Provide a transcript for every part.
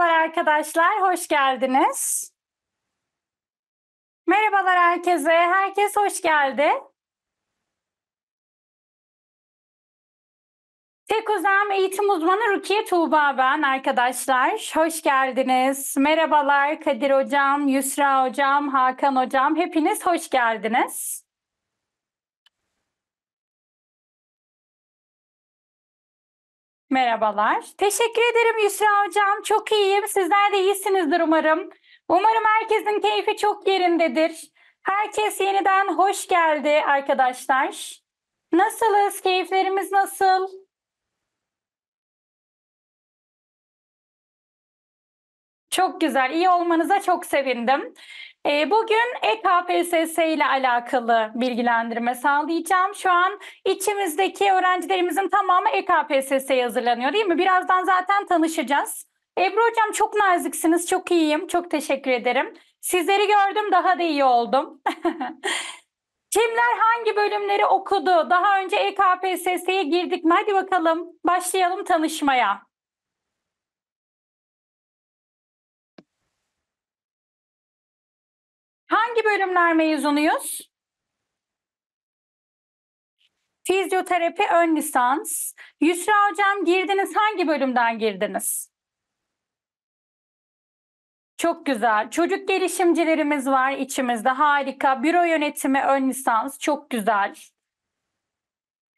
Merhabalar arkadaşlar, hoş geldiniz. Merhabalar herkese, herkes hoş geldi. Tek Uzam Eğitim Uzmanı Rukiye Tuğba ben arkadaşlar. Hoş geldiniz. Merhabalar Kadir Hocam, Yusra Hocam, Hakan Hocam. Hepiniz hoş geldiniz. Merhabalar. Teşekkür ederim Yusra Hocam. Çok iyiyim. Sizler de iyisinizdir umarım. Umarım herkesin keyfi çok yerindedir. Herkes yeniden hoş geldi arkadaşlar. Nasılız? Keyiflerimiz nasıl? Çok güzel. İyi olmanıza çok sevindim. Ee, bugün EKPSS ile alakalı bilgilendirme sağlayacağım. Şu an içimizdeki öğrencilerimizin tamamı EKPSS'ye hazırlanıyor değil mi? Birazdan zaten tanışacağız. Ebru Hocam çok naziksiniz, çok iyiyim. Çok teşekkür ederim. Sizleri gördüm daha da iyi oldum. Kimler hangi bölümleri okudu? Daha önce EKPSS'ye girdik mi? Hadi bakalım başlayalım tanışmaya. hangi bölümler mezunuyuz? Fizyoterapi ön lisans. Yusra hocam girdiniz hangi bölümden girdiniz? Çok güzel. Çocuk gelişimcilerimiz var içimizde. Harika. Büro yönetimi ön lisans. Çok güzel.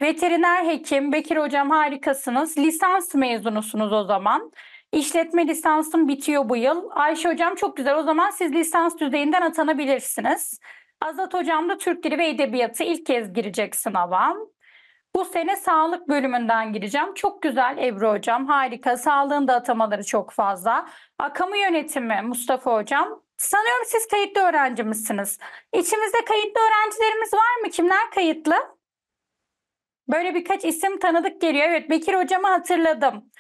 Veteriner hekim Bekir hocam harikasınız. Lisans mezunusunuz o zaman. İşletme lisansım bitiyor bu yıl. Ayşe hocam çok güzel. O zaman siz lisans düzeyinden atanabilirsiniz. Azat hocam da Türk Dili ve Edebiyatı ilk kez girecek sınava. Bu sene sağlık bölümünden gireceğim. Çok güzel Ebru hocam. Harika. Sağlığın da atamaları çok fazla. Akamu yönetimi Mustafa hocam. Sanıyorum siz kayıtlı öğrenci misiniz? İçimizde kayıtlı öğrencilerimiz var mı? Kimler kayıtlı? Böyle birkaç isim tanıdık geliyor. Evet Bekir hocamı hatırladım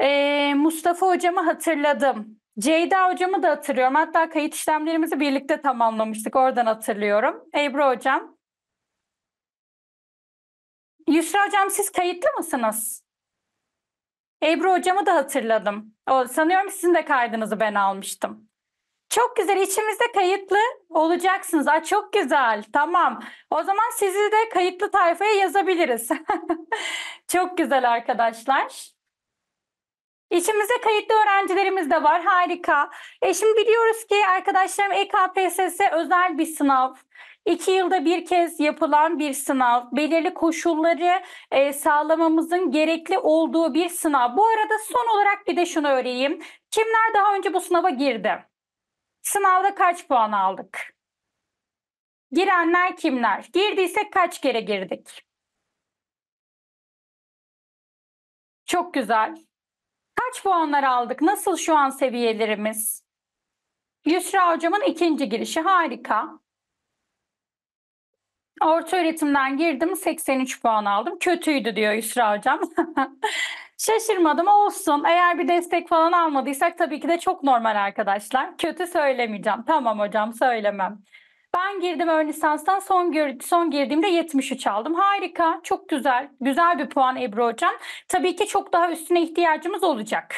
e, Mustafa hocamı hatırladım. Ceyda hocamı da hatırlıyorum. Hatta kayıt işlemlerimizi birlikte tamamlamıştık. Oradan hatırlıyorum. Ebru hocam. Yusra hocam siz kayıtlı mısınız? Ebru hocamı da hatırladım. O, sanıyorum sizin de kaydınızı ben almıştım. Çok güzel. İçimizde kayıtlı olacaksınız. Aa, çok güzel. Tamam. O zaman sizi de kayıtlı tayfaya yazabiliriz. çok güzel arkadaşlar. İçimizde kayıtlı öğrencilerimiz de var. Harika. E şimdi biliyoruz ki arkadaşlarım EKPSS özel bir sınav. İki yılda bir kez yapılan bir sınav, belirli koşulları e, sağlamamızın gerekli olduğu bir sınav. Bu arada son olarak bir de şunu öğreyim: Kimler daha önce bu sınava girdi? Sınavda kaç puan aldık? Girenler kimler? Girdiysek kaç kere girdik? Çok güzel kaç puanlar aldık? Nasıl şu an seviyelerimiz? Yusra hocamın ikinci girişi harika. Orta öğretimden girdim 83 puan aldım. Kötüydü diyor Yusra hocam. Şaşırmadım olsun. Eğer bir destek falan almadıysak tabii ki de çok normal arkadaşlar. Kötü söylemeyeceğim. Tamam hocam söylemem. Ben girdim ön lisanstan son, son girdiğimde 73 aldım. Harika, çok güzel. Güzel bir puan Ebru Hocam. Tabii ki çok daha üstüne ihtiyacımız olacak.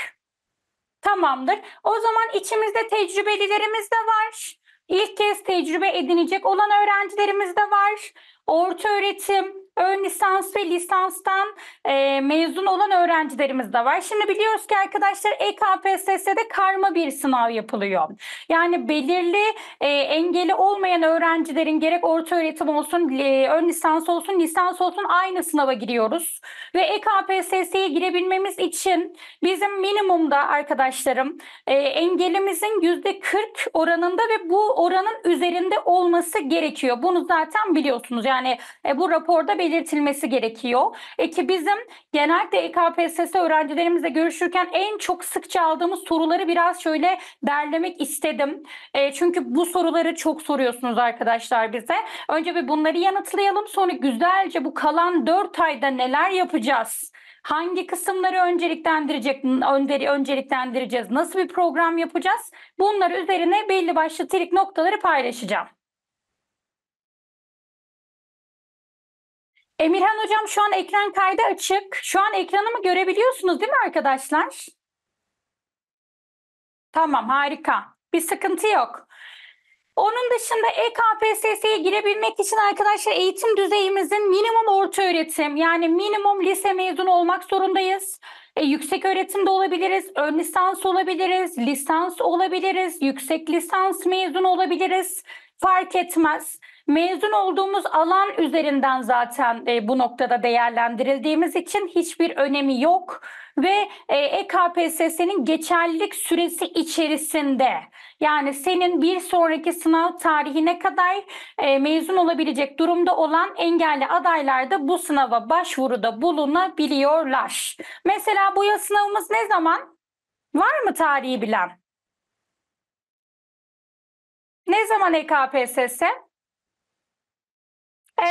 Tamamdır. O zaman içimizde tecrübelilerimiz de var. İlk kez tecrübe edinecek olan öğrencilerimiz de var. Orta öğretim, ön lisans ve lisanstan e, mezun olan öğrencilerimiz de var. Şimdi biliyoruz ki arkadaşlar EKPSS'de karma bir sınav yapılıyor. Yani belirli e, engeli olmayan öğrencilerin gerek orta öğretim olsun, e, ön lisans olsun, lisans olsun aynı sınava giriyoruz. Ve EKPSS'ye girebilmemiz için bizim minimumda arkadaşlarım e, engelimizin %40 oranında ve bu oranın üzerinde olması gerekiyor. Bunu zaten biliyorsunuz. Yani e, bu raporda belirtilmesi gerekiyor. E ki bizim genelde EKPSS öğrencilerimizle görüşürken en çok sıkça aldığımız soruları biraz şöyle derlemek istedim. E, çünkü bu soruları çok soruyorsunuz arkadaşlar bize. Önce bir bunları yanıtlayalım sonra güzelce bu kalan 4 ayda neler yapacağız? Hangi kısımları önceliklendirecek, önceliklendireceğiz? Nasıl bir program yapacağız? Bunlar üzerine belli başlı trik noktaları paylaşacağım. Emirhan Hocam şu an ekran kaydı açık. Şu an ekranımı görebiliyorsunuz değil mi arkadaşlar? Tamam harika. Bir sıkıntı yok. Onun dışında EKPSS'ye girebilmek için arkadaşlar eğitim düzeyimizin minimum orta öğretim yani minimum lise mezunu olmak zorundayız. E, yüksek öğretimde olabiliriz, ön lisans olabiliriz, lisans olabiliriz, yüksek lisans mezunu olabiliriz fark etmez. Mezun olduğumuz alan üzerinden zaten e, bu noktada değerlendirildiğimiz için hiçbir önemi yok ve e, EKPSS'nin geçerlilik süresi içerisinde yani senin bir sonraki sınav tarihine kadar e, mezun olabilecek durumda olan engelli adaylar da bu sınava başvuruda bulunabiliyorlar. Mesela bu yıl sınavımız ne zaman? Var mı tarihi bilen? Ne zaman EKPSS?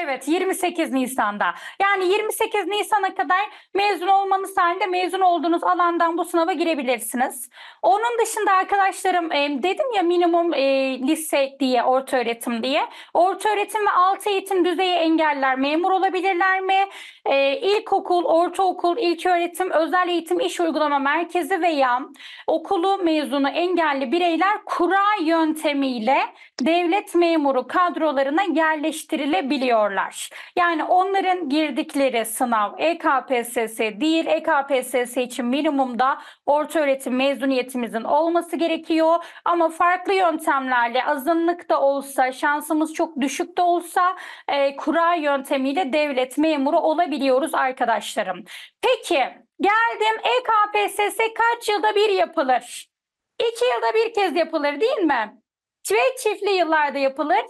Evet 28 Nisan'da. Yani 28 Nisan'a kadar mezun olmanız halinde mezun olduğunuz alandan bu sınava girebilirsiniz. Onun dışında arkadaşlarım dedim ya minimum e, lise diye orta öğretim diye. Orta öğretim ve alt eğitim düzeyi engeller memur olabilirler mi? E, ilkokul, ortaokul, ilk öğretim, özel eğitim iş uygulama merkezi veya okulu mezunu engelli bireyler kura yöntemiyle devlet memuru kadrolarına yerleştirilebiliyor yapıyorlar. Yani onların girdikleri sınav EKPSS değil. EKPSS için minimumda orta öğretim mezuniyetimizin olması gerekiyor. Ama farklı yöntemlerle azınlık da olsa, şansımız çok düşük de olsa e, kura yöntemiyle devlet memuru olabiliyoruz arkadaşlarım. Peki geldim EKPSS kaç yılda bir yapılır? İki yılda bir kez yapılır değil mi? Ve çiftli yıllarda yapılır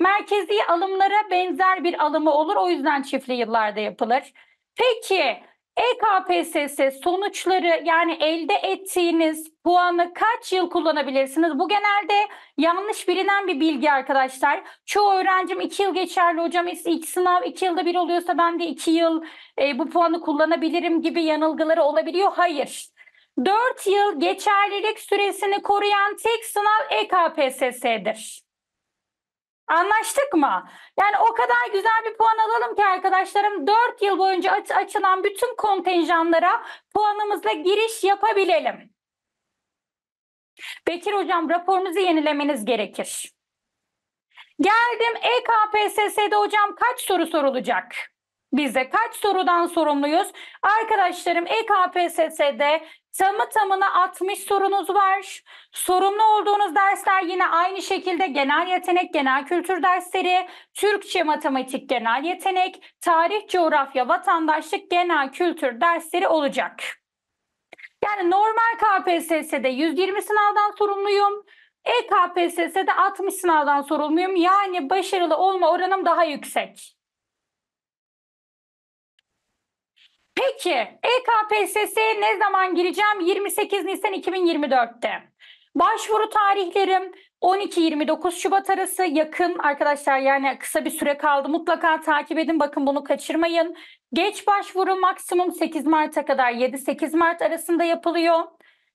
merkezi alımlara benzer bir alımı olur. O yüzden çiftli yıllarda yapılır. Peki EKPSS sonuçları yani elde ettiğiniz puanı kaç yıl kullanabilirsiniz? Bu genelde yanlış bilinen bir bilgi arkadaşlar. Çoğu öğrencim iki yıl geçerli hocam ilk sınav iki yılda bir oluyorsa ben de iki yıl e, bu puanı kullanabilirim gibi yanılgıları olabiliyor. Hayır. dört yıl geçerlilik süresini koruyan tek sınav EKPSS'dir. Anlaştık mı? Yani o kadar güzel bir puan alalım ki arkadaşlarım 4 yıl boyunca aç açılan bütün kontenjanlara puanımızla giriş yapabilelim. Bekir hocam raporunuzu yenilemeniz gerekir. Geldim EKPSS'de hocam kaç soru sorulacak? Bize kaç sorudan sorumluyuz? Arkadaşlarım EKPSS'de Tamı tamına 60 sorunuz var. Sorumlu olduğunuz dersler yine aynı şekilde genel yetenek, genel kültür dersleri, Türkçe, matematik, genel yetenek, tarih, coğrafya, vatandaşlık, genel kültür dersleri olacak. Yani normal KPSS'de 120 sınavdan sorumluyum. E-KPSS'de 60 sınavdan sorumluyum. Yani başarılı olma oranım daha yüksek. Peki EKPSS'ye ne zaman gireceğim? 28 Nisan 2024'te. Başvuru tarihlerim 12-29 Şubat arası yakın arkadaşlar yani kısa bir süre kaldı. Mutlaka takip edin bakın bunu kaçırmayın. Geç başvuru maksimum 8 Mart'a kadar 7-8 Mart arasında yapılıyor.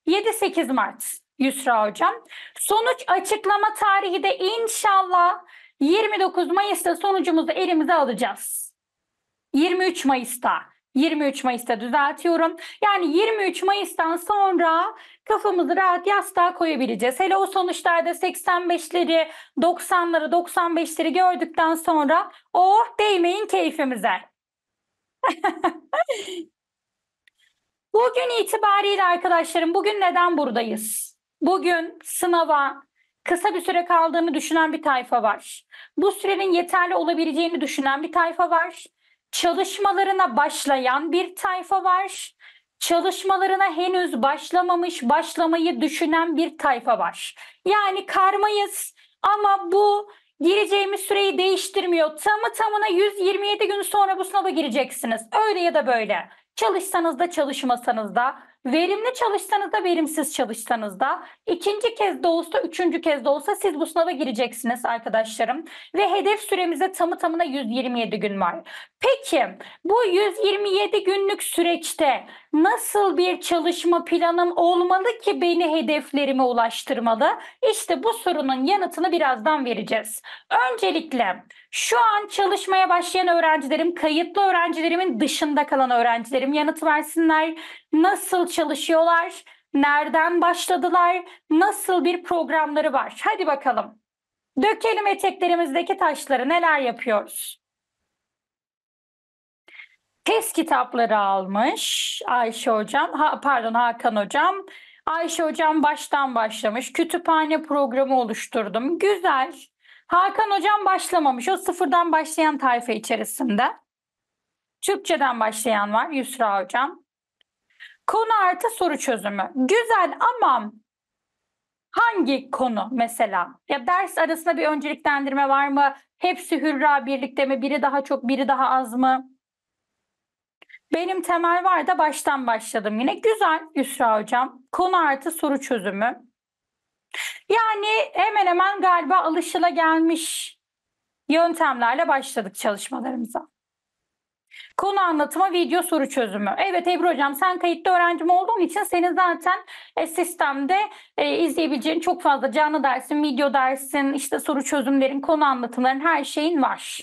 7-8 Mart Yusra Hocam. Sonuç açıklama tarihi de inşallah 29 Mayıs'ta sonucumuzu elimize alacağız. 23 Mayıs'ta. 23 Mayıs'ta düzeltiyorum. Yani 23 Mayıs'tan sonra kafamızı rahat yastığa koyabileceğiz. Hele o sonuçlarda 85'leri, 90'ları, 95'leri gördükten sonra oh değmeyin keyfimize. Bugün itibariyle arkadaşlarım bugün neden buradayız? Bugün sınava kısa bir süre kaldığını düşünen bir tayfa var. Bu sürenin yeterli olabileceğini düşünen bir tayfa var çalışmalarına başlayan bir tayfa var. Çalışmalarına henüz başlamamış, başlamayı düşünen bir tayfa var. Yani karmayız ama bu gireceğimiz süreyi değiştirmiyor. Tamı tamına 127 gün sonra bu sınava gireceksiniz. Öyle ya da böyle. Çalışsanız da çalışmasanız da Verimli çalışsanız da verimsiz çalışsanız da ikinci kez de olsa üçüncü kez de olsa siz bu sınava gireceksiniz arkadaşlarım. Ve hedef süremize tamı tamına 127 gün var. Peki bu 127 günlük süreçte nasıl bir çalışma planım olmalı ki beni hedeflerime ulaştırmalı? İşte bu sorunun yanıtını birazdan vereceğiz. Öncelikle şu an çalışmaya başlayan öğrencilerim, kayıtlı öğrencilerimin dışında kalan öğrencilerim yanıt versinler. Nasıl çalışıyorlar? Nereden başladılar? Nasıl bir programları var? Hadi bakalım. Dökelim eteklerimizdeki taşları neler yapıyoruz? test kitapları almış Ayşe hocam. Ha, pardon Hakan hocam. Ayşe hocam baştan başlamış. Kütüphane programı oluşturdum. Güzel. Hakan hocam başlamamış. O sıfırdan başlayan tayfa içerisinde. Türkçeden başlayan var Yusra hocam. Konu artı soru çözümü. Güzel ama hangi konu mesela? Ya ders arasında bir önceliklendirme var mı? Hepsi hürra birlikte mi? Biri daha çok, biri daha az mı? Benim temel var da baştan başladım yine. Güzel Yusra Hocam. Konu artı soru çözümü. Yani hemen hemen galiba alışıla gelmiş yöntemlerle başladık çalışmalarımıza. Konu anlatımı video soru çözümü. Evet Ebru Hocam sen kayıtlı öğrencim olduğun için seni zaten e, sistemde e, izleyebileceğin çok fazla canlı dersin, video dersin, işte soru çözümlerin, konu anlatımların her şeyin var.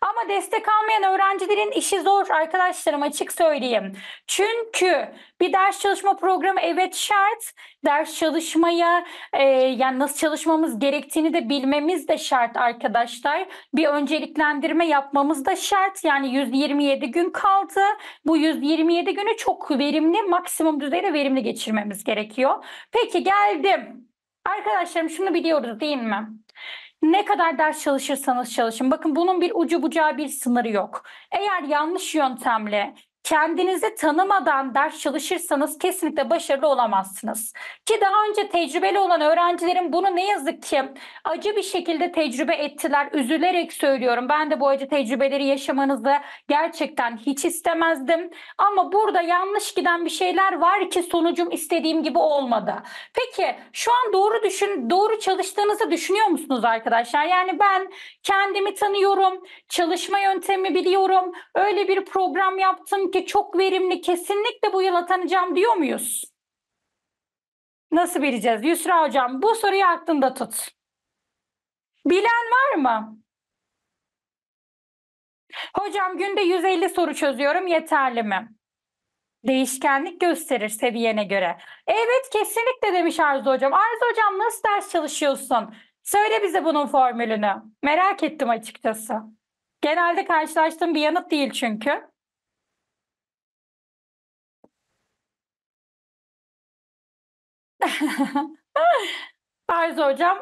Ama destek almayan öğrencilerin işi zor arkadaşlarım açık söyleyeyim. Çünkü bir ders çalışma programı evet şart. Ders çalışmaya e, yani nasıl çalışmamız gerektiğini de bilmemiz de şart arkadaşlar. Bir önceliklendirme yapmamız da şart. Yani 127 gün kaldı. Bu 127 günü çok verimli, maksimum düzeyde verimli geçirmemiz gerekiyor. Peki geldim. Arkadaşlarım şunu biliyoruz değil mi? Ne kadar ders çalışırsanız çalışın. Bakın bunun bir ucu bucağı bir sınırı yok. Eğer yanlış yöntemle kendinizi tanımadan ders çalışırsanız kesinlikle başarılı olamazsınız. Ki daha önce tecrübeli olan öğrencilerin bunu ne yazık ki acı bir şekilde tecrübe ettiler. Üzülerek söylüyorum. Ben de bu acı tecrübeleri yaşamanızı gerçekten hiç istemezdim. Ama burada yanlış giden bir şeyler var ki sonucum istediğim gibi olmadı. Peki şu an doğru düşün doğru çalıştığınızı düşünüyor musunuz arkadaşlar? Yani ben kendimi tanıyorum, çalışma yöntemi biliyorum. Öyle bir program yaptım çünkü çok verimli kesinlikle bu yıl atanacağım diyor muyuz? Nasıl bileceğiz? Yusra Hocam bu soruyu aklında tut. Bilen var mı? Hocam günde 150 soru çözüyorum yeterli mi? Değişkenlik gösterir seviyene göre. Evet kesinlikle demiş Arzu Hocam. Arzu Hocam nasıl ders çalışıyorsun? Söyle bize bunun formülünü. Merak ettim açıkçası. Genelde karşılaştığım bir yanıt değil çünkü. Arzu hocam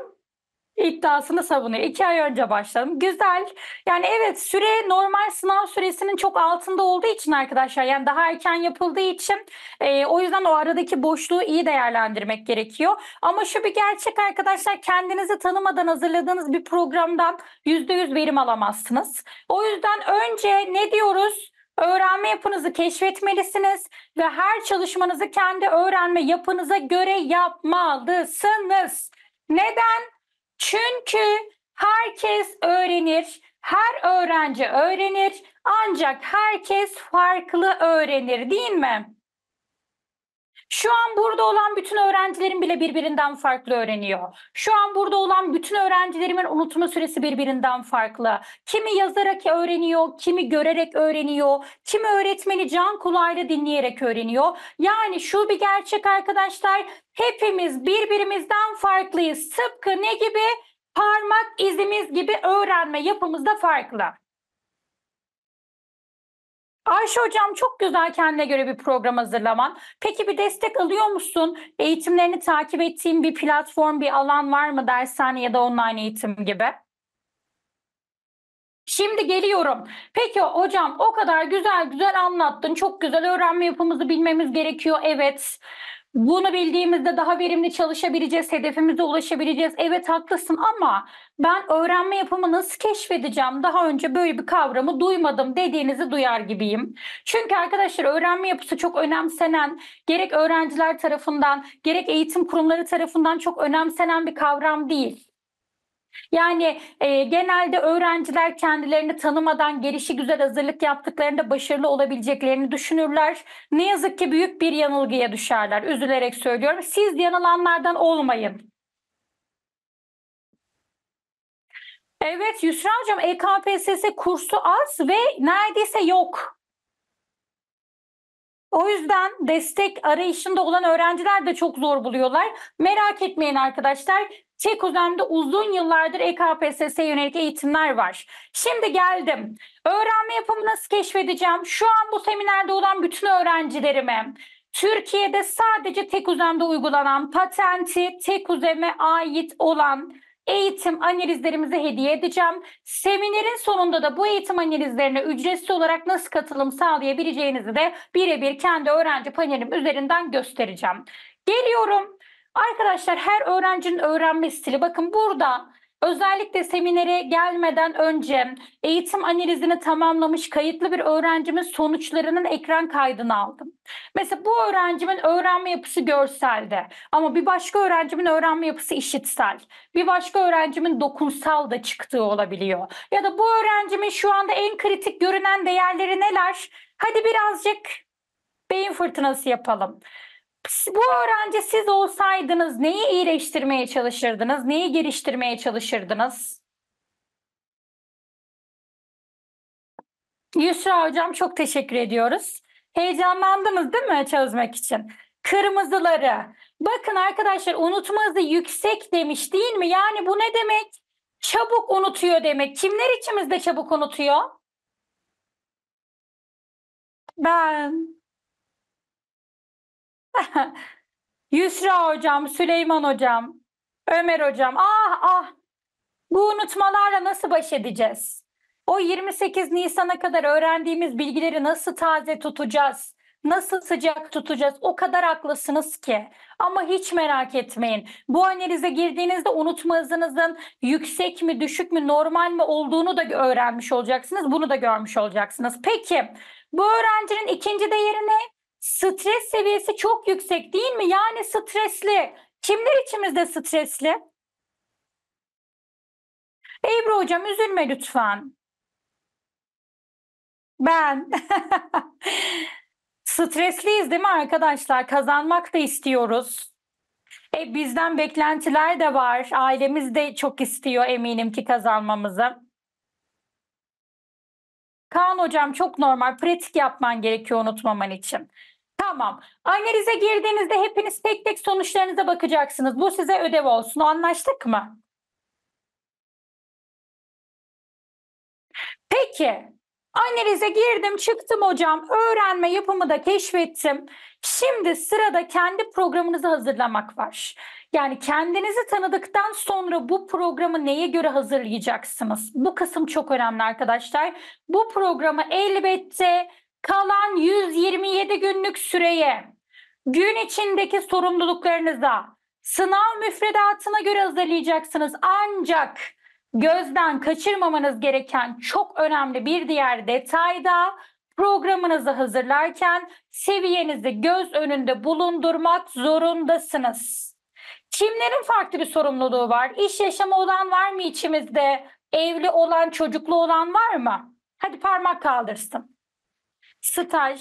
iddiasını savunuyor. İki ay önce başladım. Güzel. Yani evet süre normal sınav süresinin çok altında olduğu için arkadaşlar yani daha erken yapıldığı için e, o yüzden o aradaki boşluğu iyi değerlendirmek gerekiyor. Ama şu bir gerçek arkadaşlar kendinizi tanımadan hazırladığınız bir programdan %100 verim alamazsınız. O yüzden önce ne diyoruz? Öğrenme yapınızı keşfetmelisiniz ve her çalışmanızı kendi öğrenme yapınıza göre yapmalısınız. Neden? Çünkü herkes öğrenir. Her öğrenci öğrenir ancak herkes farklı öğrenir değil mi? Şu an burada olan bütün öğrencilerim bile birbirinden farklı öğreniyor. Şu an burada olan bütün öğrencilerimin unutma süresi birbirinden farklı. Kimi yazarak öğreniyor, kimi görerek öğreniyor, kimi öğretmeni can kulağıyla dinleyerek öğreniyor. Yani şu bir gerçek arkadaşlar, hepimiz birbirimizden farklıyız. Tıpkı ne gibi? Parmak izimiz gibi öğrenme yapımız da farklı. Ayşe hocam çok güzel kendine göre bir program hazırlaman. Peki bir destek alıyor musun? Eğitimlerini takip ettiğin bir platform, bir alan var mı? Dershane ya da online eğitim gibi. Şimdi geliyorum. Peki hocam o kadar güzel güzel anlattın. Çok güzel öğrenme yapımızı bilmemiz gerekiyor. Evet. Bunu bildiğimizde daha verimli çalışabileceğiz, hedefimize ulaşabileceğiz. Evet haklısın ama ben öğrenme yapımı nasıl keşfedeceğim? Daha önce böyle bir kavramı duymadım dediğinizi duyar gibiyim. Çünkü arkadaşlar öğrenme yapısı çok önemsenen, gerek öğrenciler tarafından, gerek eğitim kurumları tarafından çok önemsenen bir kavram değil. Yani e, genelde öğrenciler kendilerini tanımadan gelişi güzel hazırlık yaptıklarında başarılı olabileceklerini düşünürler. Ne yazık ki büyük bir yanılgıya düşerler. Üzülerek söylüyorum. Siz yanılanlardan olmayın. Evet Yusra'cığım EKPSS kursu az ve neredeyse yok. O yüzden destek arayışında olan öğrenciler de çok zor buluyorlar. Merak etmeyin arkadaşlar. Tek üzerinde uzun yıllardır EKPSS yönelik eğitimler var. Şimdi geldim. Öğrenme yapımı nasıl keşfedeceğim? Şu an bu seminerde olan bütün öğrencilerime Türkiye'de sadece tek uzemde uygulanan patenti tek uzeme ait olan eğitim analizlerimizi hediye edeceğim. Seminerin sonunda da bu eğitim analizlerine ücretsiz olarak nasıl katılım sağlayabileceğinizi de birebir kendi öğrenci panelim üzerinden göstereceğim. Geliyorum Arkadaşlar her öğrencinin öğrenme stili bakın burada Özellikle seminere gelmeden önce eğitim analizini tamamlamış kayıtlı bir öğrencimin sonuçlarının ekran kaydını aldım. Mesela bu öğrencimin öğrenme yapısı görseldi, ama bir başka öğrencimin öğrenme yapısı işitsel. Bir başka öğrencimin dokunsal da çıktığı olabiliyor. Ya da bu öğrencimin şu anda en kritik görünen değerleri neler? Hadi birazcık beyin fırtınası yapalım bu öğrenci siz olsaydınız neyi iyileştirmeye çalışırdınız? Neyi geliştirmeye çalışırdınız? Yusra hocam çok teşekkür ediyoruz. Heyecanlandınız değil mi çözmek için? Kırmızıları. Bakın arkadaşlar unutma yüksek demiş değil mi? Yani bu ne demek? Çabuk unutuyor demek. Kimler içimizde çabuk unutuyor? Ben. Yusra hocam, Süleyman hocam, Ömer hocam. Ah ah bu unutmalarla nasıl baş edeceğiz? O 28 Nisan'a kadar öğrendiğimiz bilgileri nasıl taze tutacağız? Nasıl sıcak tutacağız? O kadar haklısınız ki. Ama hiç merak etmeyin. Bu analize girdiğinizde unutma hızınızın yüksek mi, düşük mü, normal mi olduğunu da öğrenmiş olacaksınız. Bunu da görmüş olacaksınız. Peki bu öğrencinin ikinci değeri ne? stres seviyesi çok yüksek değil mi? Yani stresli. Kimler içimizde stresli? Ebru hocam üzülme lütfen. Ben. Stresliyiz değil mi arkadaşlar? Kazanmak da istiyoruz. E, bizden beklentiler de var. Ailemiz de çok istiyor eminim ki kazanmamızı. Kaan hocam çok normal pratik yapman gerekiyor unutmaman için. Tamam. Analize girdiğinizde hepiniz tek tek sonuçlarınıza bakacaksınız. Bu size ödev olsun. Anlaştık mı? Peki. Analize girdim, çıktım hocam. Öğrenme yapımı da keşfettim. Şimdi sırada kendi programınızı hazırlamak var. Yani kendinizi tanıdıktan sonra bu programı neye göre hazırlayacaksınız? Bu kısım çok önemli arkadaşlar. Bu programı elbette kalan 127 günlük süreye, gün içindeki sorumluluklarınıza, sınav müfredatına göre hazırlayacaksınız. Ancak gözden kaçırmamanız gereken çok önemli bir diğer detay da programınızı hazırlarken seviyenizi göz önünde bulundurmak zorundasınız. Kimlerin farklı bir sorumluluğu var? İş yaşamı olan var mı içimizde? Evli olan, çocuklu olan var mı? Hadi parmak kaldırsın staj,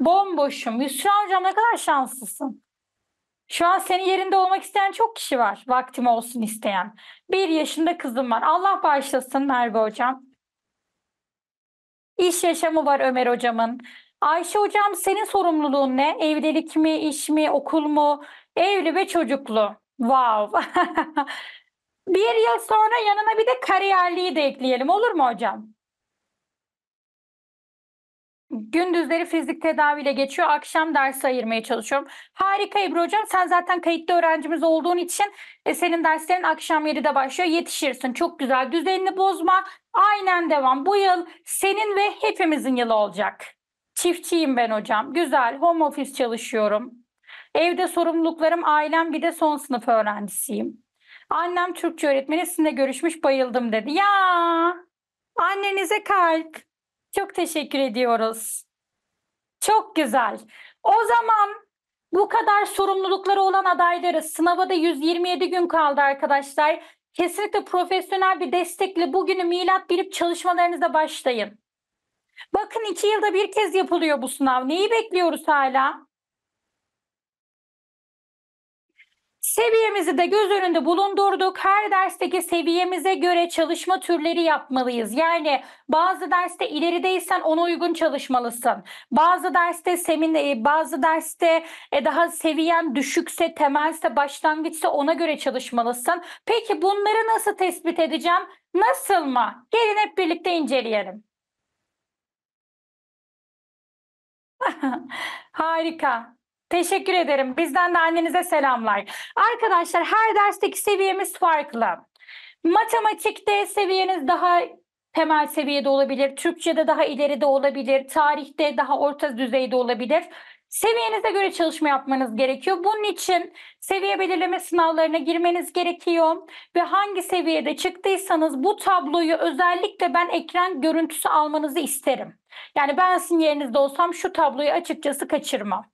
bomboşum. Yusra Hocam ne kadar şanslısın. Şu an senin yerinde olmak isteyen çok kişi var. Vaktim olsun isteyen. Bir yaşında kızım var. Allah bağışlasın Merve Hocam. İş yaşamı var Ömer Hocam'ın. Ayşe Hocam senin sorumluluğun ne? Evlilik mi, iş mi, okul mu? Evli ve çocuklu. Wow. bir yıl sonra yanına bir de kariyerliği de ekleyelim olur mu hocam? Gündüzleri fizik tedaviyle geçiyor. Akşam ders ayırmaya çalışıyorum. Harika İbra Hocam. Sen zaten kayıtlı öğrencimiz olduğun için e, senin derslerin akşam yeri de başlıyor. Yetişirsin. Çok güzel. Düzenini bozma. Aynen devam. Bu yıl senin ve hepimizin yılı olacak. Çiftçiyim ben hocam. Güzel. Home office çalışıyorum. Evde sorumluluklarım ailem bir de son sınıf öğrencisiyim. Annem Türkçe öğretmeni sizinle görüşmüş bayıldım dedi. Ya annenize kalp. Çok teşekkür ediyoruz. Çok güzel. O zaman bu kadar sorumlulukları olan adayları sınava da 127 gün kaldı arkadaşlar. Kesinlikle profesyonel bir destekle bugünü milat bilip çalışmalarınıza başlayın. Bakın iki yılda bir kez yapılıyor bu sınav. Neyi bekliyoruz hala? Seviyemizi de göz önünde bulundurduk. Her dersteki seviyemize göre çalışma türleri yapmalıyız. Yani bazı derste ilerideysen ona uygun çalışmalısın. Bazı derste semin e, bazı derste e, daha seviyen düşükse, temelse, başlangıçsa ona göre çalışmalısın. Peki bunları nasıl tespit edeceğim? Nasıl mı? Gelin hep birlikte inceleyelim. Harika. Teşekkür ederim. Bizden de annenize selamlar. Arkadaşlar her dersteki seviyemiz farklı. Matematikte seviyeniz daha temel seviyede olabilir, Türkçe'de daha ileride olabilir, tarihte daha orta düzeyde olabilir. Seviyenize göre çalışma yapmanız gerekiyor. Bunun için seviye belirleme sınavlarına girmeniz gerekiyor ve hangi seviyede çıktıysanız bu tabloyu özellikle ben ekran görüntüsü almanızı isterim. Yani ben sizin yerinizde olsam şu tabloyu açıkçası kaçırmam.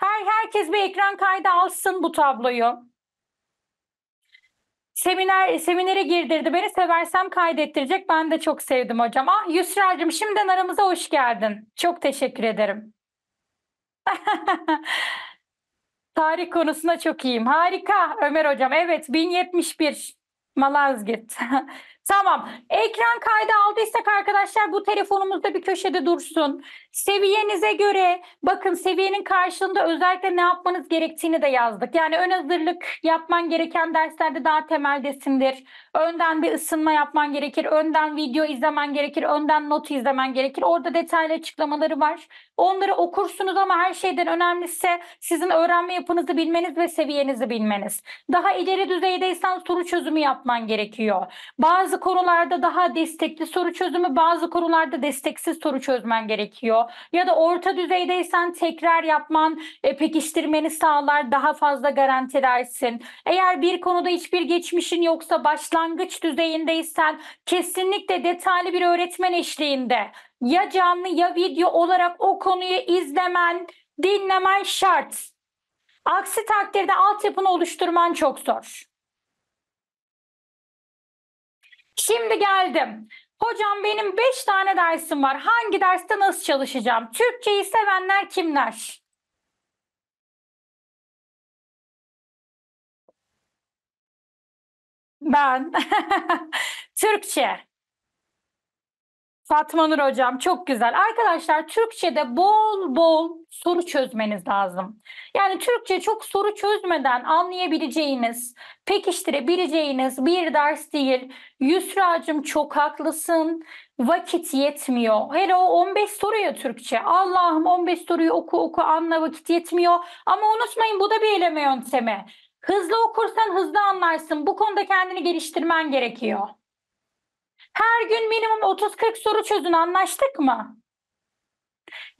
Her herkes bir ekran kaydı alsın bu tabloyu. Seminer seminere girdirdi beni. Seversem kaydettirecek. Ben de çok sevdim hocam. Ah Yusra'cığım şimdiden aramıza hoş geldin. Çok teşekkür ederim. Tarih konusunda çok iyiyim. Harika Ömer hocam. Evet 1071 Malazgirt. Tamam. Ekran kaydı aldıysak arkadaşlar bu telefonumuzda bir köşede dursun. Seviyenize göre bakın seviyenin karşılığında özellikle ne yapmanız gerektiğini de yazdık. Yani ön hazırlık yapman gereken derslerde daha temeldesindir. Önden bir ısınma yapman gerekir. Önden video izlemen gerekir. Önden not izlemen gerekir. Orada detaylı açıklamaları var. Onları okursunuz ama her şeyden önemlisi sizin öğrenme yapınızı bilmeniz ve seviyenizi bilmeniz. Daha ileri düzeydeysen soru çözümü yapman gerekiyor. Bazı bazı konularda daha destekli soru çözümü, bazı konularda desteksiz soru çözmen gerekiyor. Ya da orta düzeydeysen tekrar yapman, e, pekiştirmeni sağlar, daha fazla garantilersin. Eğer bir konuda hiçbir geçmişin yoksa başlangıç düzeyindeysen kesinlikle detaylı bir öğretmen eşliğinde ya canlı ya video olarak o konuyu izlemen, dinlemen şart. Aksi takdirde altyapını oluşturman çok zor. Şimdi geldim. Hocam benim 5 tane dersim var. Hangi derste nasıl çalışacağım? Türkçeyi sevenler kimler? Ben. Türkçe. Fatma Nur Hocam çok güzel. Arkadaşlar Türkçe'de bol bol soru çözmeniz lazım. Yani Türkçe çok soru çözmeden anlayabileceğiniz, pekiştirebileceğiniz bir ders değil. Yusra'cığım çok haklısın. Vakit yetmiyor. Hele o 15 soru ya Türkçe. Allah'ım 15 soruyu oku oku anla vakit yetmiyor. Ama unutmayın bu da bir eleme yöntemi. Hızlı okursan hızlı anlarsın. Bu konuda kendini geliştirmen gerekiyor. Her gün minimum 30-40 soru çözün anlaştık mı?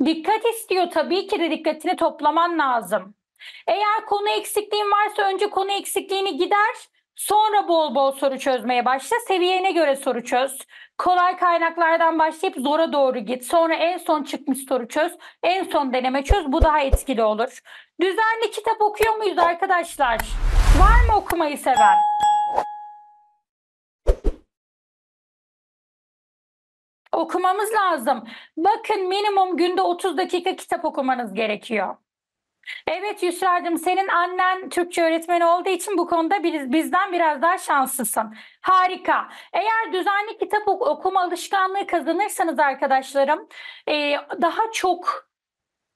Dikkat istiyor tabii ki de dikkatini toplaman lazım. Eğer konu eksikliğin varsa önce konu eksikliğini gider, sonra bol bol soru çözmeye başla. Seviyene göre soru çöz. Kolay kaynaklardan başlayıp zora doğru git. Sonra en son çıkmış soru çöz. En son deneme çöz. Bu daha etkili olur. Düzenli kitap okuyor muyuz arkadaşlar? Var mı okumayı seven? Okumamız lazım. Bakın minimum günde 30 dakika kitap okumanız gerekiyor. Evet Yusra'cığım senin annen Türkçe öğretmeni olduğu için bu konuda bizden biraz daha şanslısın. Harika. Eğer düzenli kitap okuma alışkanlığı kazanırsanız arkadaşlarım e, daha çok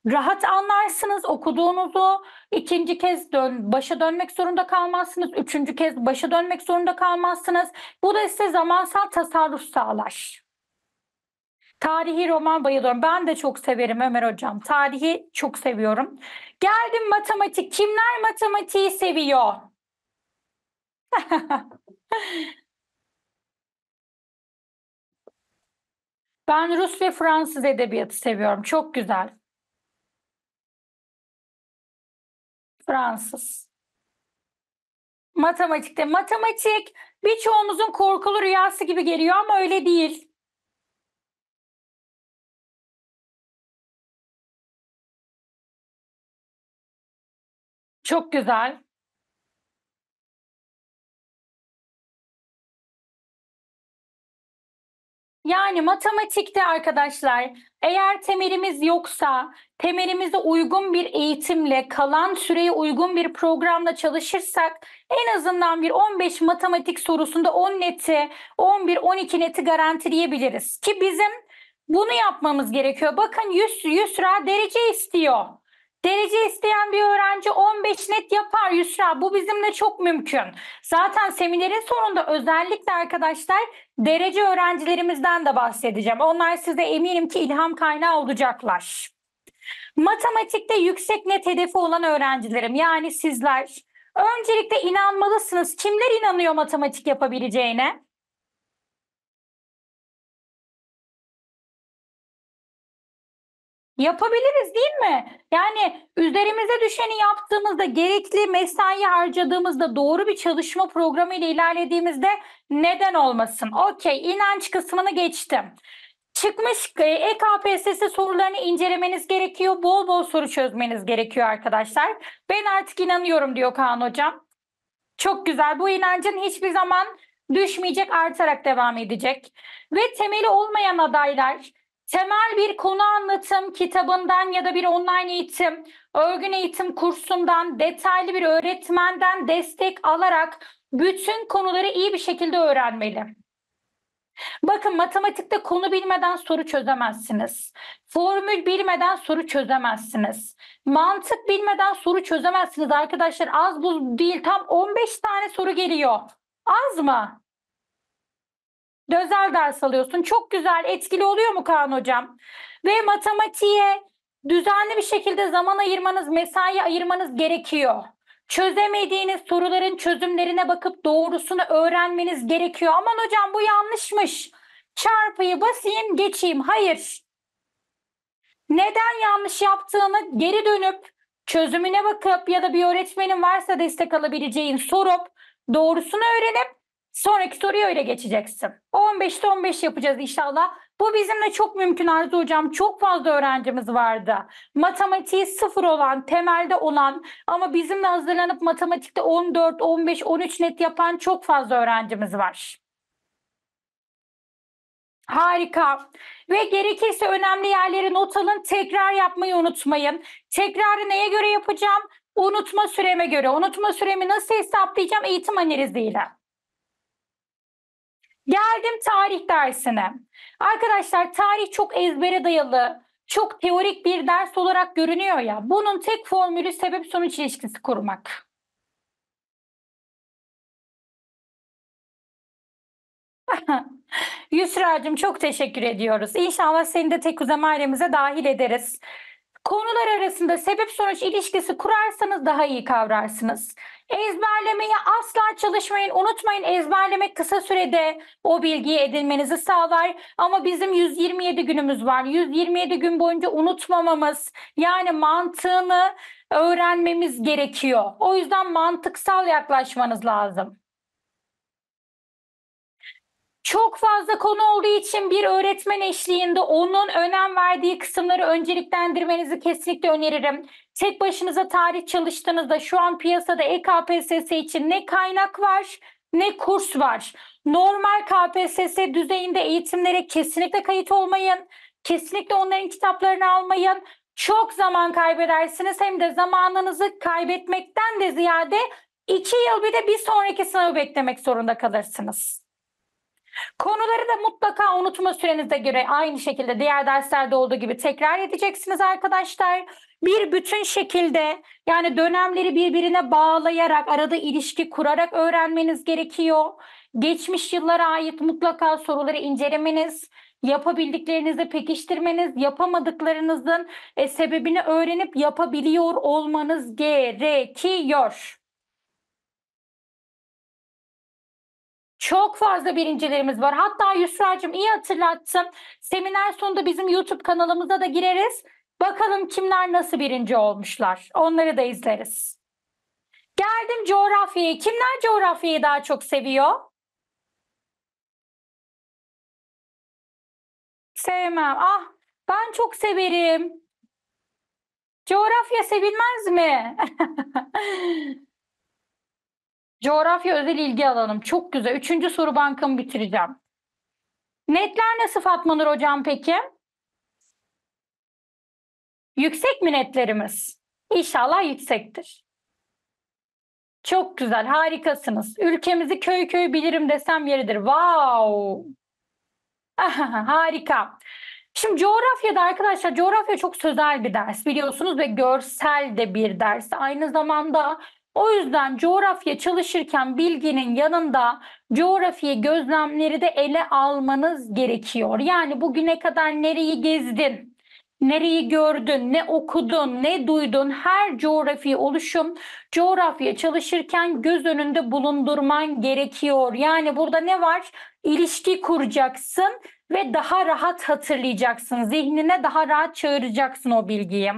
rahat anlarsınız okuduğunuzu. İkinci kez dön, başa dönmek zorunda kalmazsınız. Üçüncü kez başa dönmek zorunda kalmazsınız. Bu da size zamansal tasarruf sağlar. Tarihi roman bayılıyorum. Ben de çok severim Ömer Hocam. Tarihi çok seviyorum. Geldim matematik. Kimler matematiği seviyor? ben Rus ve Fransız edebiyatı seviyorum. Çok güzel. Fransız. Matematikte matematik birçoğumuzun korkulu rüyası gibi geliyor ama öyle değil. Çok güzel. Yani matematikte arkadaşlar eğer temelimiz yoksa temelimize uygun bir eğitimle kalan süreye uygun bir programla çalışırsak en azından bir 15 matematik sorusunda 10 neti 11-12 neti garantileyebiliriz. Ki bizim bunu yapmamız gerekiyor. Bakın 100 Yusra derece istiyor. Derece isteyen bir öğrenci 15 net yapar Yusra. Bu bizimle çok mümkün. Zaten seminerin sonunda özellikle arkadaşlar derece öğrencilerimizden de bahsedeceğim. Onlar size eminim ki ilham kaynağı olacaklar. Matematikte yüksek net hedefi olan öğrencilerim yani sizler öncelikle inanmalısınız. Kimler inanıyor matematik yapabileceğine? Yapabiliriz değil mi? Yani üzerimize düşeni yaptığımızda, gerekli mesai harcadığımızda, doğru bir çalışma programı ile ilerlediğimizde neden olmasın? Okey, inanç kısmını geçtim. Çıkmış EKPSS e sorularını incelemeniz gerekiyor. Bol bol soru çözmeniz gerekiyor arkadaşlar. Ben artık inanıyorum diyor Kaan Hocam. Çok güzel. Bu inancın hiçbir zaman düşmeyecek, artarak devam edecek. Ve temeli olmayan adaylar temel bir konu anlatım kitabından ya da bir online eğitim, örgün eğitim kursundan, detaylı bir öğretmenden destek alarak bütün konuları iyi bir şekilde öğrenmeli. Bakın matematikte konu bilmeden soru çözemezsiniz. Formül bilmeden soru çözemezsiniz. Mantık bilmeden soru çözemezsiniz arkadaşlar. Az bu değil tam 15 tane soru geliyor. Az mı? özel ders alıyorsun. Çok güzel, etkili oluyor mu Kaan Hocam? Ve matematiğe düzenli bir şekilde zaman ayırmanız, mesai ayırmanız gerekiyor. Çözemediğiniz soruların çözümlerine bakıp doğrusunu öğrenmeniz gerekiyor. Aman hocam bu yanlışmış. Çarpıyı basayım geçeyim. Hayır. Neden yanlış yaptığını geri dönüp çözümüne bakıp ya da bir öğretmenin varsa destek alabileceğin sorup doğrusunu öğrenip Sonraki soruya öyle geçeceksin. 15'te 15 yapacağız inşallah. Bu bizimle çok mümkün Arzu Hocam. Çok fazla öğrencimiz vardı. Matematiği sıfır olan, temelde olan ama bizimle hazırlanıp matematikte 14, 15, 13 net yapan çok fazla öğrencimiz var. Harika. Ve gerekirse önemli yerleri not alın. Tekrar yapmayı unutmayın. Tekrarı neye göre yapacağım? Unutma süreme göre. Unutma süremi nasıl hesaplayacağım? Eğitim analiziyle. Geldim tarih dersine. Arkadaşlar tarih çok ezbere dayalı, çok teorik bir ders olarak görünüyor ya. Bunun tek formülü sebep sonuç ilişkisi kurmak. Yusra'cığım çok teşekkür ediyoruz. İnşallah seni de tek uzam ailemize dahil ederiz. Konular arasında sebep sonuç ilişkisi kurarsanız daha iyi kavrarsınız. Ezberlemeye asla çalışmayın. Unutmayın ezberlemek kısa sürede o bilgiyi edinmenizi sağlar. Ama bizim 127 günümüz var. 127 gün boyunca unutmamamız yani mantığını öğrenmemiz gerekiyor. O yüzden mantıksal yaklaşmanız lazım çok fazla konu olduğu için bir öğretmen eşliğinde onun önem verdiği kısımları önceliklendirmenizi kesinlikle öneririm. Tek başınıza tarih çalıştığınızda şu an piyasada EKPSS için ne kaynak var ne kurs var. Normal KPSS düzeyinde eğitimlere kesinlikle kayıt olmayın. Kesinlikle onların kitaplarını almayın. Çok zaman kaybedersiniz hem de zamanınızı kaybetmekten de ziyade iki yıl bir de bir sonraki sınavı beklemek zorunda kalırsınız. Konuları da mutlaka unutma sürenize göre aynı şekilde diğer derslerde olduğu gibi tekrar edeceksiniz arkadaşlar. Bir bütün şekilde yani dönemleri birbirine bağlayarak arada ilişki kurarak öğrenmeniz gerekiyor. Geçmiş yıllara ait mutlaka soruları incelemeniz, yapabildiklerinizi pekiştirmeniz, yapamadıklarınızın e, sebebini öğrenip yapabiliyor olmanız gerekiyor. Çok fazla birincilerimiz var. Hatta Yusra'cığım iyi hatırlattın. Seminer sonunda bizim YouTube kanalımıza da gireriz. Bakalım kimler nasıl birinci olmuşlar. Onları da izleriz. Geldim coğrafyaya. Kimler coğrafyayı daha çok seviyor? Sevmem. Ah ben çok severim. Coğrafya sevilmez mi? Coğrafya özel ilgi alanım. Çok güzel. Üçüncü soru bankamı bitireceğim. Netler nasıl Fatma Hocam peki? Yüksek mi netlerimiz? İnşallah yüksektir. Çok güzel, harikasınız. Ülkemizi köy köy bilirim desem yeridir. Wow! Harika. Şimdi coğrafyada arkadaşlar coğrafya çok sözel bir ders biliyorsunuz ve görsel de bir ders. Aynı zamanda o yüzden coğrafya çalışırken bilginin yanında coğrafya gözlemleri de ele almanız gerekiyor. Yani bugüne kadar nereyi gezdin? Nereyi gördün, ne okudun, ne duydun her coğrafi oluşum coğrafya çalışırken göz önünde bulundurman gerekiyor. Yani burada ne var? İlişki kuracaksın ve daha rahat hatırlayacaksın. Zihnine daha rahat çağıracaksın o bilgiyi.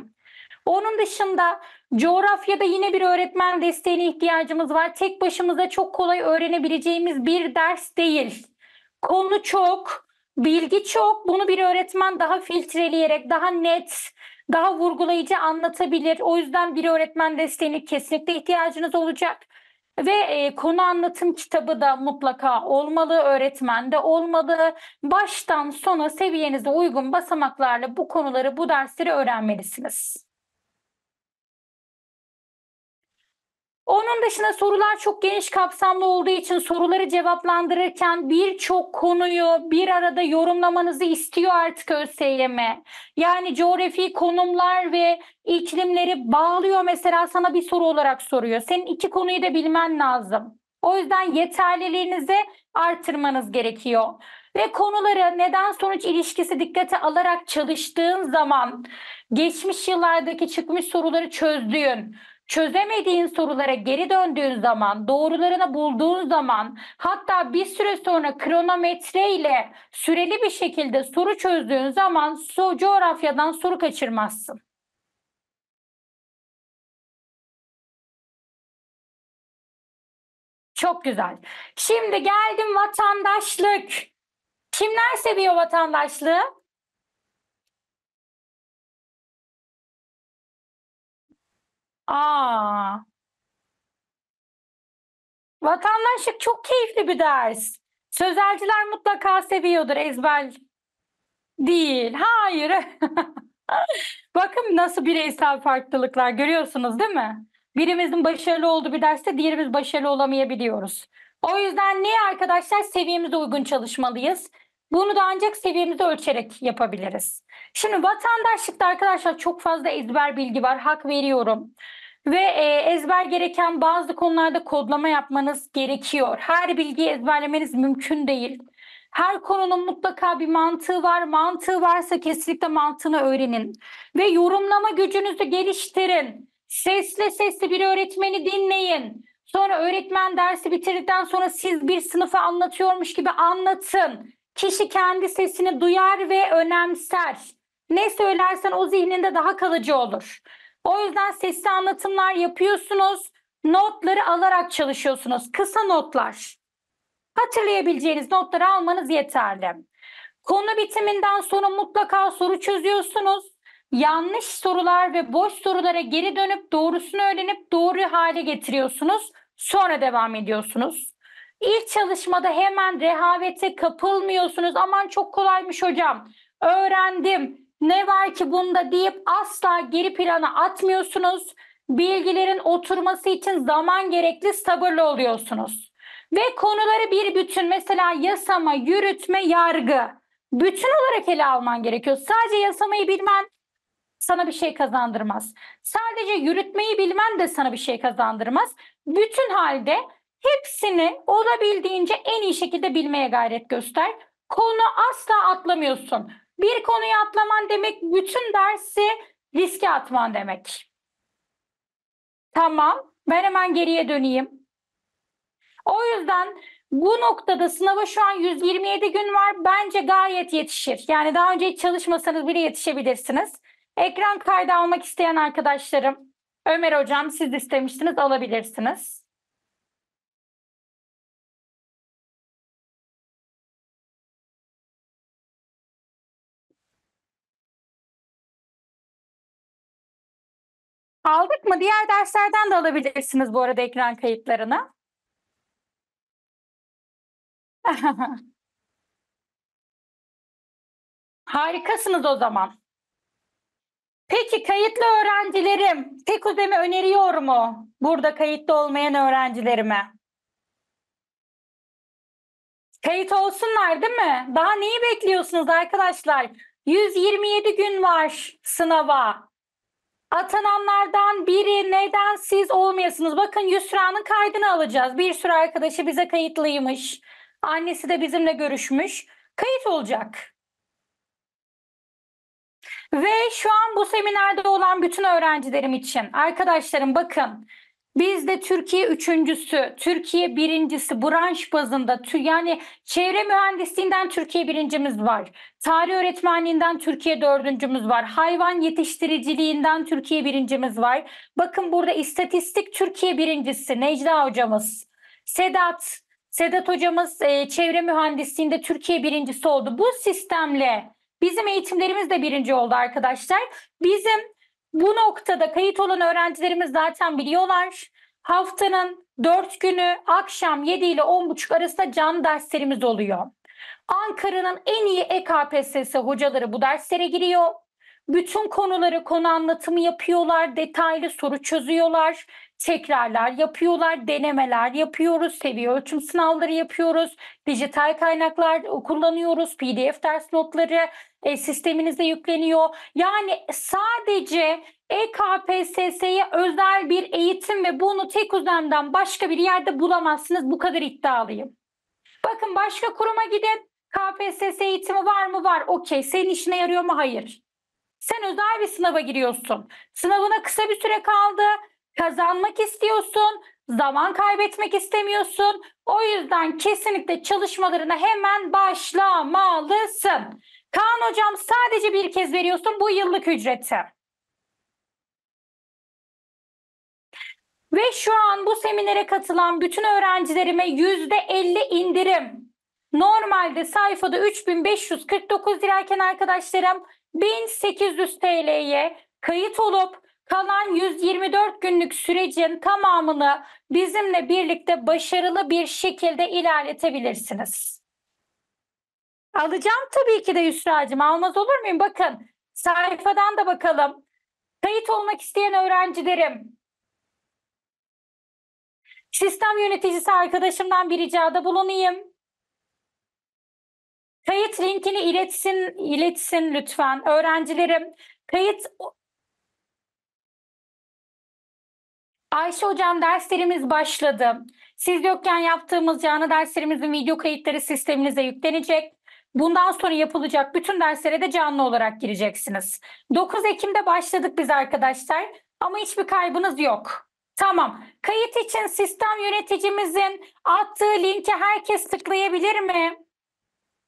Onun dışında Coğrafyada yine bir öğretmen desteğine ihtiyacımız var. Tek başımıza çok kolay öğrenebileceğimiz bir ders değil. Konu çok, bilgi çok. Bunu bir öğretmen daha filtreleyerek, daha net, daha vurgulayıcı anlatabilir. O yüzden bir öğretmen desteğine kesinlikle ihtiyacınız olacak. Ve e, konu anlatım kitabı da mutlaka olmalı, öğretmen de olmalı. Baştan sona seviyenize uygun basamaklarla bu konuları, bu dersleri öğrenmelisiniz. Onun dışında sorular çok geniş kapsamlı olduğu için soruları cevaplandırırken birçok konuyu bir arada yorumlamanızı istiyor artık ÖSYM. Yani coğrafi konumlar ve iklimleri bağlıyor mesela sana bir soru olarak soruyor. Senin iki konuyu da bilmen lazım. O yüzden yeterliliğinizi artırmanız gerekiyor. Ve konuları neden sonuç ilişkisi dikkate alarak çalıştığın zaman geçmiş yıllardaki çıkmış soruları çözdüğün, çözemediğin sorulara geri döndüğün zaman, doğrularını bulduğun zaman, hatta bir süre sonra kronometreyle süreli bir şekilde soru çözdüğün zaman so coğrafyadan soru kaçırmazsın. Çok güzel. Şimdi geldim vatandaşlık. Kimler seviyor vatandaşlığı? Aa. Vatandaşlık çok keyifli bir ders. Sözelciler mutlaka seviyordur ezber değil. Hayır. Bakın nasıl bireysel farklılıklar görüyorsunuz değil mi? Birimizin başarılı olduğu bir derste diğerimiz başarılı olamayabiliyoruz. O yüzden niye arkadaşlar seviyemize uygun çalışmalıyız? Bunu da ancak seviyemizi ölçerek yapabiliriz. Şimdi vatandaşlıkta arkadaşlar çok fazla ezber bilgi var. Hak veriyorum. Ve e, ezber gereken bazı konularda kodlama yapmanız gerekiyor. Her bilgiyi ezberlemeniz mümkün değil. Her konunun mutlaka bir mantığı var. Mantığı varsa kesinlikle mantığını öğrenin. Ve yorumlama gücünüzü geliştirin. Sesle sesli bir öğretmeni dinleyin. Sonra öğretmen dersi bitirdikten sonra siz bir sınıfa anlatıyormuş gibi anlatın. Kişi kendi sesini duyar ve önemser. Ne söylersen o zihninde daha kalıcı olur. O yüzden sesli anlatımlar yapıyorsunuz. Notları alarak çalışıyorsunuz. Kısa notlar. Hatırlayabileceğiniz notları almanız yeterli. Konu bitiminden sonra mutlaka soru çözüyorsunuz. Yanlış sorular ve boş sorulara geri dönüp doğrusunu öğrenip doğru hale getiriyorsunuz. Sonra devam ediyorsunuz. İlk çalışmada hemen rehavete kapılmıyorsunuz. Aman çok kolaymış hocam. Öğrendim. Ne var ki bunda deyip asla geri plana atmıyorsunuz. Bilgilerin oturması için zaman gerekli sabırlı oluyorsunuz. Ve konuları bir bütün mesela yasama, yürütme, yargı. Bütün olarak ele alman gerekiyor. Sadece yasamayı bilmen sana bir şey kazandırmaz. Sadece yürütmeyi bilmen de sana bir şey kazandırmaz. Bütün halde Hepsini olabildiğince en iyi şekilde bilmeye gayret göster. Konu asla atlamıyorsun. Bir konuyu atlaman demek bütün dersi riske atman demek. Tamam. Ben hemen geriye döneyim. O yüzden bu noktada sınava şu an 127 gün var. Bence gayet yetişir. Yani daha önce hiç çalışmasanız bile yetişebilirsiniz. Ekran kaydı almak isteyen arkadaşlarım, Ömer Hocam siz istemiştiniz alabilirsiniz. Aldık mı? Diğer derslerden de alabilirsiniz bu arada ekran kayıtlarını. Harikasınız o zaman. Peki kayıtlı öğrencilerim, tek ödeme öneriyor mu? Burada kayıtlı olmayan öğrencilerime. Kayıt olsunlar değil mi? Daha neyi bekliyorsunuz arkadaşlar? 127 gün var sınava. Atananlardan biri neden siz olmayasınız? Bakın Yusra'nın kaydını alacağız. Bir sürü arkadaşı bize kayıtlıymış. Annesi de bizimle görüşmüş. Kayıt olacak. Ve şu an bu seminerde olan bütün öğrencilerim için arkadaşlarım bakın Bizde Türkiye üçüncüsü, Türkiye birincisi, branş bazında yani çevre mühendisliğinden Türkiye birincimiz var. Tarih öğretmenliğinden Türkiye dördüncümüz var. Hayvan yetiştiriciliğinden Türkiye birincimiz var. Bakın burada istatistik Türkiye birincisi Necla hocamız. Sedat, Sedat hocamız e, çevre mühendisliğinde Türkiye birincisi oldu. Bu sistemle Bizim eğitimlerimiz de birinci oldu arkadaşlar. Bizim bu noktada kayıt olan öğrencilerimiz zaten biliyorlar. Haftanın 4 günü akşam 7 ile 10.30 arasında canlı derslerimiz oluyor. Ankara'nın en iyi EKPSS hocaları bu derslere giriyor. Bütün konuları konu anlatımı yapıyorlar, detaylı soru çözüyorlar, tekrarlar yapıyorlar, denemeler yapıyoruz, seviye ölçüm sınavları yapıyoruz, dijital kaynaklar kullanıyoruz, PDF ders notları e, sisteminize yükleniyor. Yani sağ sadece EKPSS'ye özel bir eğitim ve bunu tek uzamdan başka bir yerde bulamazsınız. Bu kadar iddialıyım. Bakın başka kuruma gidip KPSS eğitimi var mı? Var. Okey. Senin işine yarıyor mu? Hayır. Sen özel bir sınava giriyorsun. Sınavına kısa bir süre kaldı. Kazanmak istiyorsun. Zaman kaybetmek istemiyorsun. O yüzden kesinlikle çalışmalarına hemen başlamalısın. Kaan hocam sadece bir kez veriyorsun bu yıllık ücreti. Ve şu an bu seminere katılan bütün öğrencilerime yüzde %50 indirim. Normalde sayfada 3549 lirayken arkadaşlarım 1800 TL'ye kayıt olup kalan 124 günlük sürecin tamamını bizimle birlikte başarılı bir şekilde ilerletebilirsiniz. Alacağım tabii ki de Yusra'cığım. Almaz olur muyum? Bakın sayfadan da bakalım. Kayıt olmak isteyen öğrencilerim Sistem yöneticisi arkadaşımdan bir ricada bulunayım. Kayıt linkini iletsin, iletsin lütfen öğrencilerim. Kayıt Ayşe hocam derslerimiz başladı. Siz yokken yaptığımız canlı derslerimizin video kayıtları sisteminize yüklenecek. Bundan sonra yapılacak bütün derslere de canlı olarak gireceksiniz. 9 Ekim'de başladık biz arkadaşlar ama hiçbir kaybınız yok. Tamam. Kayıt için sistem yöneticimizin attığı linki herkes tıklayabilir mi?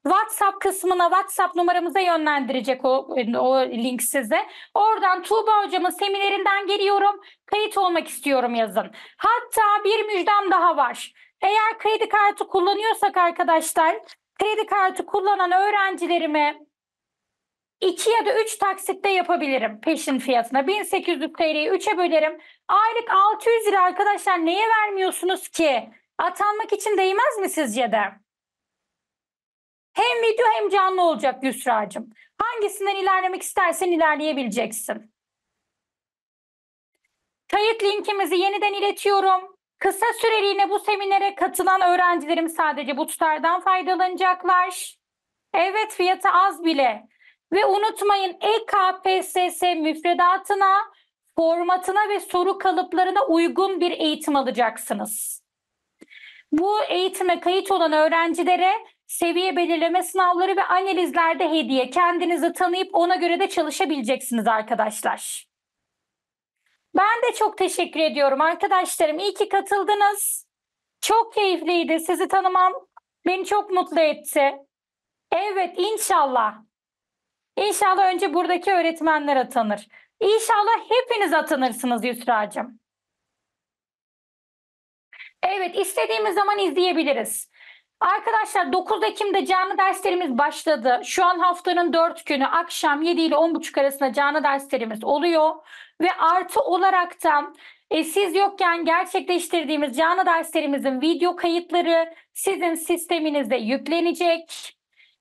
WhatsApp kısmına WhatsApp numaramıza yönlendirecek o, o link size. Oradan Tuğba hocamın seminerinden geliyorum. Kayıt olmak istiyorum yazın. Hatta bir müjdem daha var. Eğer kredi kartı kullanıyorsak arkadaşlar kredi kartı kullanan öğrencilerime 2 ya da 3 taksitte yapabilirim peşin fiyatına. 1800 TL'yi 3'e bölerim. Aylık 600 lira arkadaşlar neye vermiyorsunuz ki? Atanmak için değmez mi sizce de? Hem video hem canlı olacak Yusra'cığım. Hangisinden ilerlemek istersen ilerleyebileceksin. Kayıt linkimizi yeniden iletiyorum. Kısa süreliğine bu seminere katılan öğrencilerim sadece bu tutardan faydalanacaklar. Evet fiyatı az bile ve unutmayın EKPSS müfredatına, formatına ve soru kalıplarına uygun bir eğitim alacaksınız. Bu eğitime kayıt olan öğrencilere seviye belirleme sınavları ve analizlerde hediye. Kendinizi tanıyıp ona göre de çalışabileceksiniz arkadaşlar. Ben de çok teşekkür ediyorum arkadaşlarım. İyi ki katıldınız. Çok keyifliydi. Sizi tanımam beni çok mutlu etti. Evet inşallah. İnşallah önce buradaki öğretmenler atanır. İnşallah hepiniz atanırsınız Yusra'cığım. Evet istediğimiz zaman izleyebiliriz. Arkadaşlar 9 Ekim'de canlı derslerimiz başladı. Şu an haftanın 4 günü akşam 7 ile 10.30 arasında canlı derslerimiz oluyor. Ve artı olarak da e, siz yokken gerçekleştirdiğimiz canlı derslerimizin video kayıtları sizin sisteminizde yüklenecek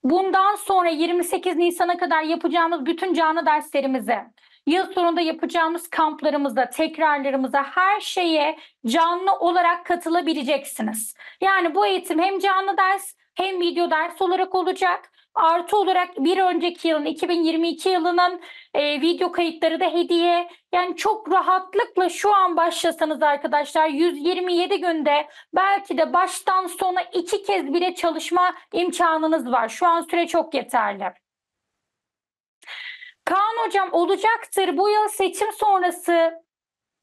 bundan sonra 28 Nisan'a kadar yapacağımız bütün canlı derslerimize, yıl sonunda yapacağımız kamplarımıza, tekrarlarımıza, her şeye canlı olarak katılabileceksiniz. Yani bu eğitim hem canlı ders hem video ders olarak olacak. Artı olarak bir önceki yılın 2022 yılının e, video kayıtları da hediye. Yani çok rahatlıkla şu an başlasanız arkadaşlar 127 günde belki de baştan sona iki kez bile çalışma imkanınız var. Şu an süre çok yeterli. Kaan hocam olacaktır. Bu yıl seçim sonrası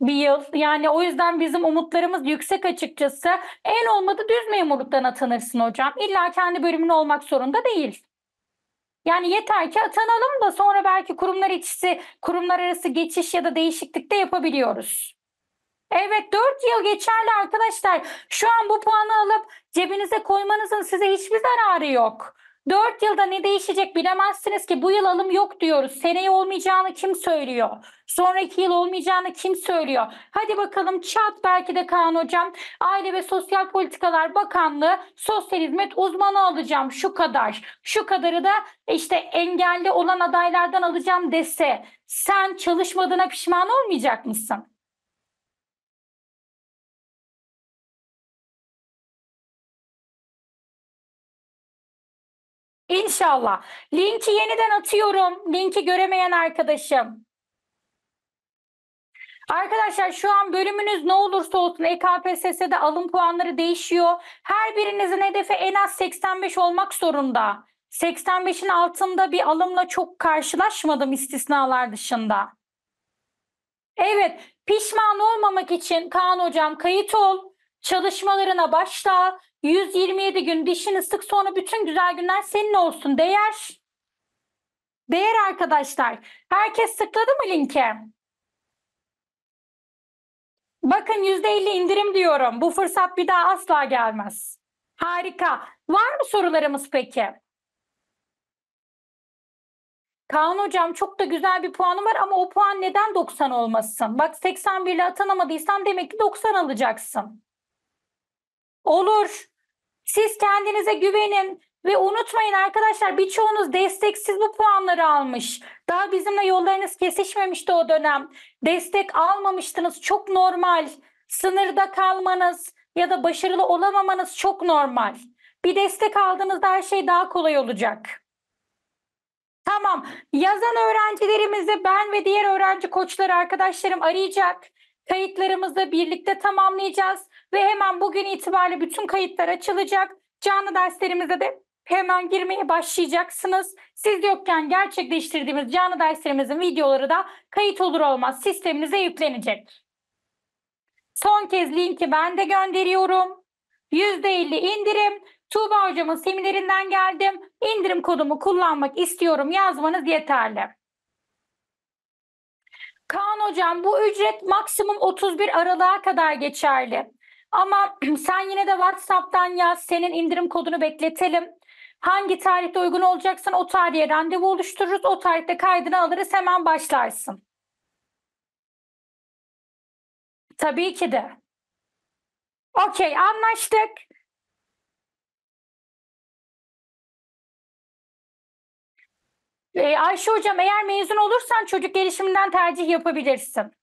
bir yıl. Yani o yüzden bizim umutlarımız yüksek açıkçası. En olmadı düz memurluktan atanırsın hocam. İlla kendi bölümün olmak zorunda değil. Yani yeter ki atanalım da sonra belki kurumlar içi, kurumlar arası geçiş ya da değişiklikte de yapabiliyoruz. Evet 4 yıl geçerli arkadaşlar. Şu an bu puanı alıp cebinize koymanızın size hiçbir zararı yok. 4 yılda ne değişecek bilemezsiniz ki bu yıl alım yok diyoruz. Seneye olmayacağını kim söylüyor? Sonraki yıl olmayacağını kim söylüyor? Hadi bakalım çat belki de Kaan Hocam Aile ve Sosyal Politikalar Bakanlığı sosyal hizmet uzmanı alacağım şu kadar. Şu kadarı da işte engelli olan adaylardan alacağım dese sen çalışmadığına pişman olmayacak mısın? İnşallah. Linki yeniden atıyorum. Linki göremeyen arkadaşım. Arkadaşlar şu an bölümünüz ne olursa olsun EKPSS'de alım puanları değişiyor. Her birinizin hedefi en az 85 olmak zorunda. 85'in altında bir alımla çok karşılaşmadım istisnalar dışında. Evet, pişman olmamak için Kaan hocam kayıt ol, çalışmalarına başla, 127 gün dişini sık sonra bütün güzel günler senin olsun. Değer. Değer arkadaşlar. Herkes tıkladı mı linke? Bakın %50 indirim diyorum. Bu fırsat bir daha asla gelmez. Harika. Var mı sorularımız peki? Kaan hocam çok da güzel bir puanım var ama o puan neden 90 olmasın? Bak 81 ile atanamadıysan demek ki 90 alacaksın. Olur. Siz kendinize güvenin ve unutmayın arkadaşlar birçoğunuz desteksiz bu puanları almış. Daha bizimle yollarınız kesişmemişti o dönem. Destek almamıştınız. Çok normal. Sınırda kalmanız ya da başarılı olamamanız çok normal. Bir destek aldığınızda her şey daha kolay olacak. Tamam. Yazan öğrencilerimizi ben ve diğer öğrenci koçları arkadaşlarım arayacak. Kayıtlarımızı birlikte tamamlayacağız ve hemen bugün itibariyle bütün kayıtlar açılacak. Canlı derslerimize de hemen girmeye başlayacaksınız. Siz yokken gerçekleştirdiğimiz canlı derslerimizin videoları da kayıt olur olmaz sisteminize yüklenecek. Son kez linki ben de gönderiyorum. %50 indirim. Tuğba hocamın seminerinden geldim. İndirim kodumu kullanmak istiyorum yazmanız yeterli. Kaan hocam bu ücret maksimum 31 Aralık'a kadar geçerli. Ama sen yine de WhatsApp'tan yaz. Senin indirim kodunu bekletelim. Hangi tarihte uygun olacaksan o tarihe randevu oluştururuz. O tarihte kaydını alırız. Hemen başlarsın. Tabii ki de. Okey anlaştık. Ee, Ayşe hocam eğer mezun olursan çocuk gelişiminden tercih yapabilirsin.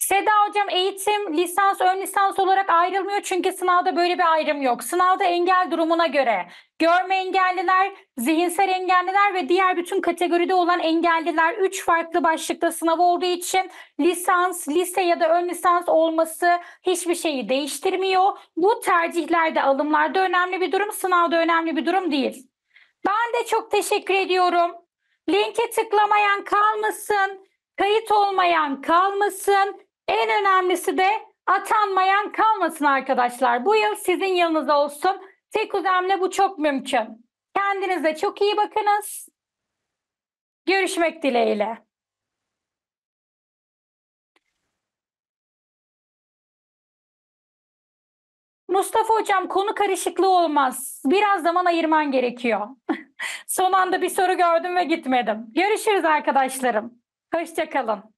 Seda hocam eğitim lisans ön lisans olarak ayrılmıyor çünkü sınavda böyle bir ayrım yok. Sınavda engel durumuna göre görme engelliler, zihinsel engelliler ve diğer bütün kategoride olan engelliler 3 farklı başlıkta sınav olduğu için lisans, lise ya da ön lisans olması hiçbir şeyi değiştirmiyor. Bu tercihlerde alımlarda önemli bir durum, sınavda önemli bir durum değil. Ben de çok teşekkür ediyorum. Linke tıklamayan kalmasın. Kayıt olmayan kalmasın. En önemlisi de atanmayan kalmasın arkadaşlar. Bu yıl sizin yılınız olsun. Tek uzamla bu çok mümkün. Kendinize çok iyi bakınız. Görüşmek dileğiyle. Mustafa hocam konu karışıklığı olmaz. Biraz zaman ayırman gerekiyor. Son anda bir soru gördüm ve gitmedim. Görüşürüz arkadaşlarım. Hoşçakalın.